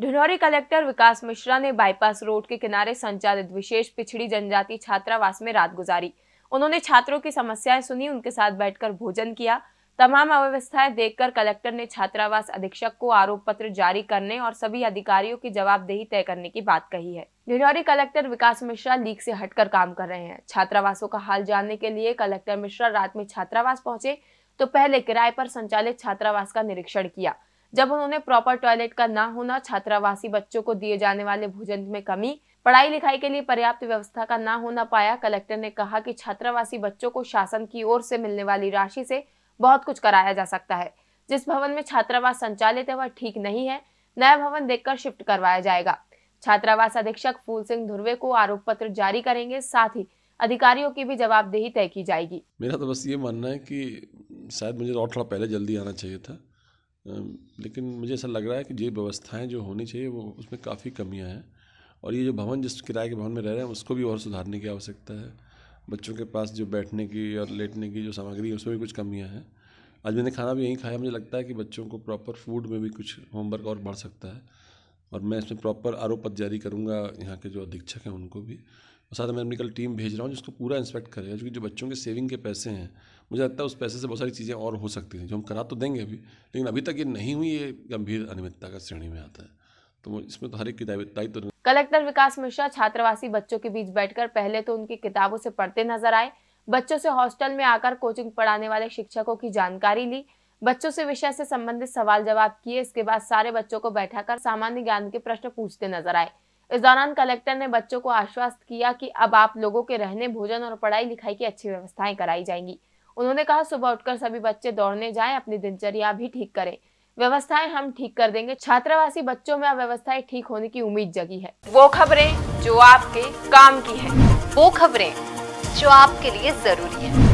Dindori collector Vikas Mishra ने bypass road के किनारे संचालित विशेष पिछड़ी जनजाति छात्रावास में रात गुजारी उन्होंने छात्रों की समस्याएं सुनी उनके साथ बैठकर भोजन किया तमाम अव्यवस्थाएं देखकर कलेक्टर ने छात्रावास अधीक्षक को आरोप पत्र जारी करने और सभी अधिकारियों की जवाबदेही तय करने की बात कही है ढिनौरी कलेक्टर विकास मिश्रा लीक से हटकर काम कर रहे हैं छात्रावासों का हाल जानने के लिए कलेक्टर मिश्रा रात में छात्रावास पहुंचे तो पहले किराए पर संचालित छात्रावास का निरीक्षण किया जब उन्होंने प्रॉपर टॉयलेट का ना होना छात्रावासी बच्चों को दिए जाने वाले भोजन में कमी पढ़ाई लिखाई के लिए पर्याप्त व्यवस्था का ना होना पाया कलेक्टर ने कहा कि छात्रावासी बच्चों को शासन की ओर से मिलने वाली राशि से बहुत कुछ कराया जा सकता है जिस भवन में छात्रावास संचालित है वह ठीक नहीं है नया भवन देखकर शिफ्ट करवाया जाएगा छात्रावास अधीक्षक फूल सिंह धुर्वे को आरोप पत्र जारी करेंगे साथ ही अधिकारियों की भी जवाबदेही तय की जाएगी मेरा तो बस ये मानना है कि शायद मुझे तो और थोड़ा पहले जल्दी आना चाहिए था लेकिन मुझे ऐसा लग रहा है कि ये व्यवस्थाएं जो होनी चाहिए वो उसमें काफ़ी कमियां हैं और ये जो भवन जिस किराए के भवन में रह रहे हैं उसको भी और सुधारने की आवश्यकता है बच्चों के पास जो बैठने की और लेटने की जो सामग्री है उसमें भी कुछ कमियाँ हैं आज मैंने खाना भी यहीं खाया मुझे लगता है कि बच्चों को प्रॉपर फूड में भी कुछ होमवर्क और बढ़ सकता है और मैं इसमें प्रॉपर आरोप पत्र जारी करूँगा यहाँ के जो अधीक्षक हैं उनको भी और साथ में अपनी कल टीम भेज रहा हूँ जिसको पूरा इंस्पेक्ट करेगा क्योंकि जो बच्चों के सेविंग के पैसे हैं मुझे लगता है उस पैसे से बहुत सारी चीज़ें और हो सकती हैं जो हम करा तो देंगे अभी लेकिन अभी तक ये नहीं हुई ये गंभीर अनियमितता का श्रेणी में आता है तो इसमें तो हर एक दायित्व तो कलेक्टर विकास मिश्रा छात्रवासी बच्चों के बीच बैठकर पहले तो उनकी किताबों से पढ़ते नजर आए बच्चों से हॉस्टल में आकर कोचिंग पढ़ाने वाले शिक्षकों की जानकारी ली बच्चों से विषय से संबंधित सवाल जवाब किए इसके बाद सारे बच्चों को बैठाकर सामान्य ज्ञान के प्रश्न पूछते नजर आए इस दौरान कलेक्टर ने बच्चों को आश्वस्त किया कि अब आप लोगों के रहने भोजन और पढ़ाई लिखाई की अच्छी व्यवस्थाएं कराई जाएंगी उन्होंने कहा सुबह उठकर सभी बच्चे दौड़ने जाएं अपनी दिनचर्या भी ठीक करें व्यवस्थाएं हम ठीक कर देंगे छात्रावासी बच्चों में व्यवस्थाएं ठीक होने की उम्मीद जगी है वो खबरें जो आपके काम की है वो खबरें जो आपके लिए जरूरी है